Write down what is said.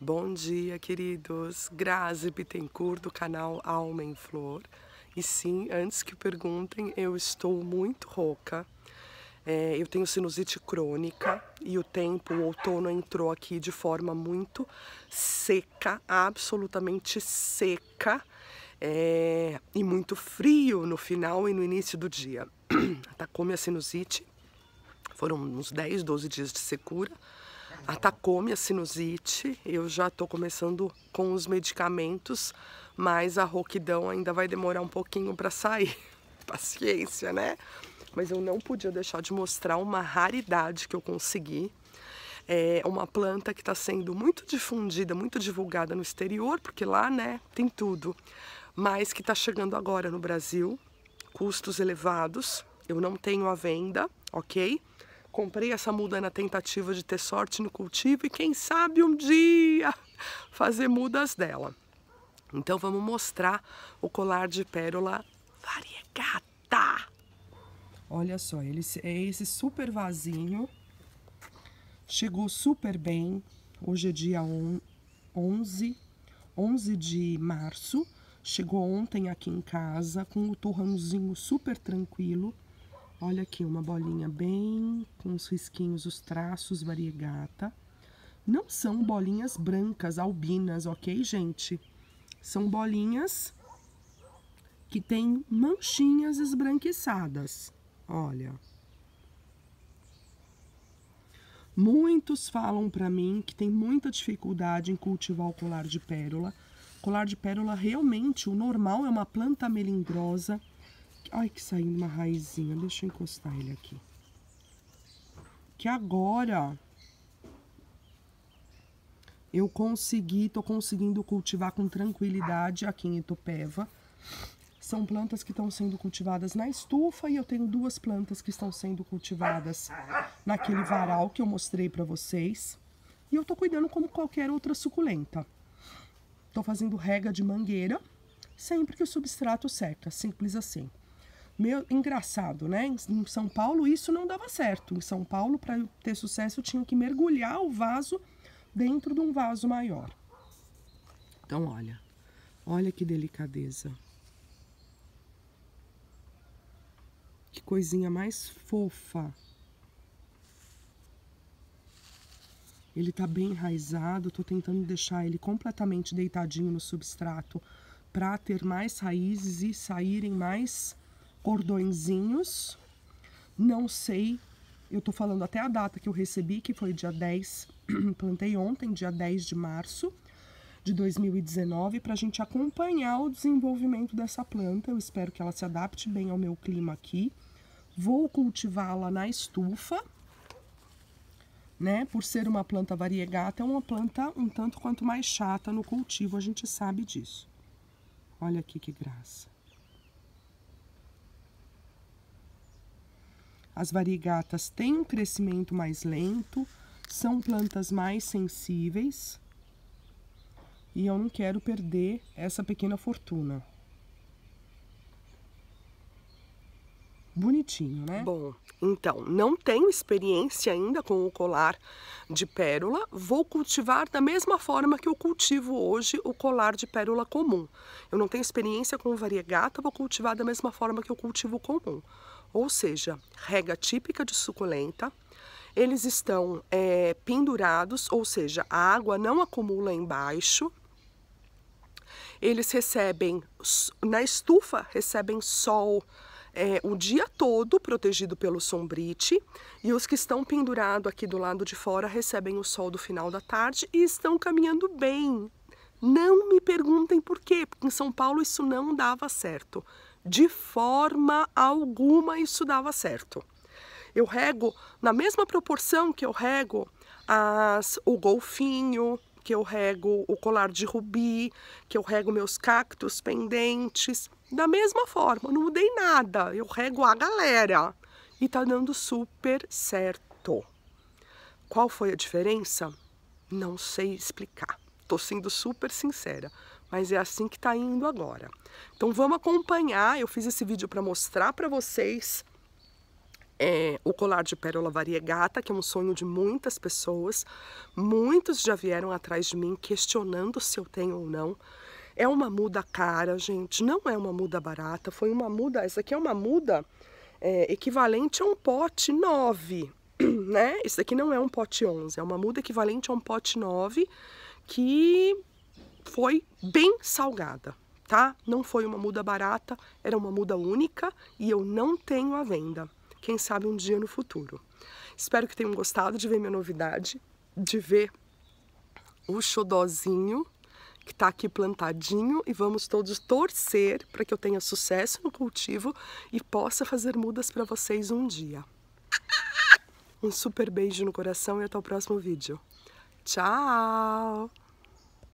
Bom dia, queridos. Grazi Bittencourt do canal Alma em Flor. E sim, antes que perguntem, eu estou muito rouca. É, eu tenho sinusite crônica e o tempo, o outono entrou aqui de forma muito seca, absolutamente seca. É, e muito frio no final e no início do dia. Atacou minha sinusite. Foram uns 10, 12 dias de secura atacou minha sinusite. Eu já estou começando com os medicamentos, mas a rouquidão ainda vai demorar um pouquinho para sair. Paciência, né? Mas eu não podia deixar de mostrar uma raridade que eu consegui. É uma planta que está sendo muito difundida, muito divulgada no exterior, porque lá, né, tem tudo. Mas que está chegando agora no Brasil, custos elevados. Eu não tenho a venda, ok? comprei essa muda na tentativa de ter sorte no cultivo e quem sabe um dia fazer mudas dela. Então vamos mostrar o colar de pérola variegata. Olha só, ele é esse super vasinho. Chegou super bem. Hoje é dia 11, 11 de março. Chegou ontem aqui em casa com o torrãozinho super tranquilo. Olha aqui, uma bolinha bem com os risquinhos, os traços variegata. Não são bolinhas brancas, albinas, ok, gente? São bolinhas que têm manchinhas esbranquiçadas. Olha. Muitos falam para mim que tem muita dificuldade em cultivar o colar de pérola. Colar de pérola realmente, o normal é uma planta melindrosa, Ai, que saindo uma raizinha. Deixa eu encostar ele aqui. Que agora eu consegui, tô conseguindo cultivar com tranquilidade aqui em Itupeva. São plantas que estão sendo cultivadas na estufa e eu tenho duas plantas que estão sendo cultivadas naquele varal que eu mostrei para vocês. E eu tô cuidando como qualquer outra suculenta. Tô fazendo rega de mangueira sempre que o substrato seca, simples assim engraçado, né? Em São Paulo isso não dava certo. Em São Paulo, para ter sucesso, tinha que mergulhar o vaso dentro de um vaso maior. Então, olha, olha que delicadeza. Que coisinha mais fofa. Ele tá bem enraizado, tô tentando deixar ele completamente deitadinho no substrato para ter mais raízes e saírem mais cordõezinhos. Não sei, eu tô falando até a data que eu recebi, que foi dia 10, plantei ontem, dia 10 de março de 2019, para a gente acompanhar o desenvolvimento dessa planta. Eu espero que ela se adapte bem ao meu clima aqui. Vou cultivá-la na estufa, né? Por ser uma planta variegata, é uma planta um tanto quanto mais chata no cultivo, a gente sabe disso. Olha aqui que graça. As variegatas têm um crescimento mais lento, são plantas mais sensíveis e eu não quero perder essa pequena fortuna. Bonitinho, né? Bom, então, não tenho experiência ainda com o colar de pérola. Vou cultivar da mesma forma que eu cultivo hoje o colar de pérola comum. Eu não tenho experiência com variegata, vou cultivar da mesma forma que eu cultivo o comum ou seja, rega típica de suculenta. Eles estão é, pendurados, ou seja, a água não acumula embaixo. Eles recebem, na estufa, recebem sol é, o dia todo protegido pelo sombrite e os que estão pendurados aqui do lado de fora recebem o sol do final da tarde e estão caminhando bem. Não me perguntem por quê, porque em São Paulo isso não dava certo de forma alguma isso dava certo. Eu rego na mesma proporção que eu rego as, o golfinho, que eu rego o colar de rubi, que eu rego meus cactos pendentes. Da mesma forma, não mudei nada, eu rego a galera e tá dando super certo. Qual foi a diferença? Não sei explicar. Tô sendo super sincera mas é assim que está indo agora. Então vamos acompanhar. Eu fiz esse vídeo para mostrar para vocês é, o colar de pérola variegata, que é um sonho de muitas pessoas. Muitos já vieram atrás de mim questionando se eu tenho ou não. É uma muda cara, gente, não é uma muda barata, foi uma muda, essa aqui é uma muda é, equivalente a um pote 9, né? Isso aqui não é um pote 11, é uma muda equivalente a um pote 9 que foi bem salgada, tá? Não foi uma muda barata, era uma muda única e eu não tenho a venda. Quem sabe um dia no futuro. Espero que tenham gostado de ver minha novidade, de ver o xodózinho que está aqui plantadinho e vamos todos torcer para que eu tenha sucesso no cultivo e possa fazer mudas para vocês um dia. Um super beijo no coração e até o próximo vídeo. Tchau!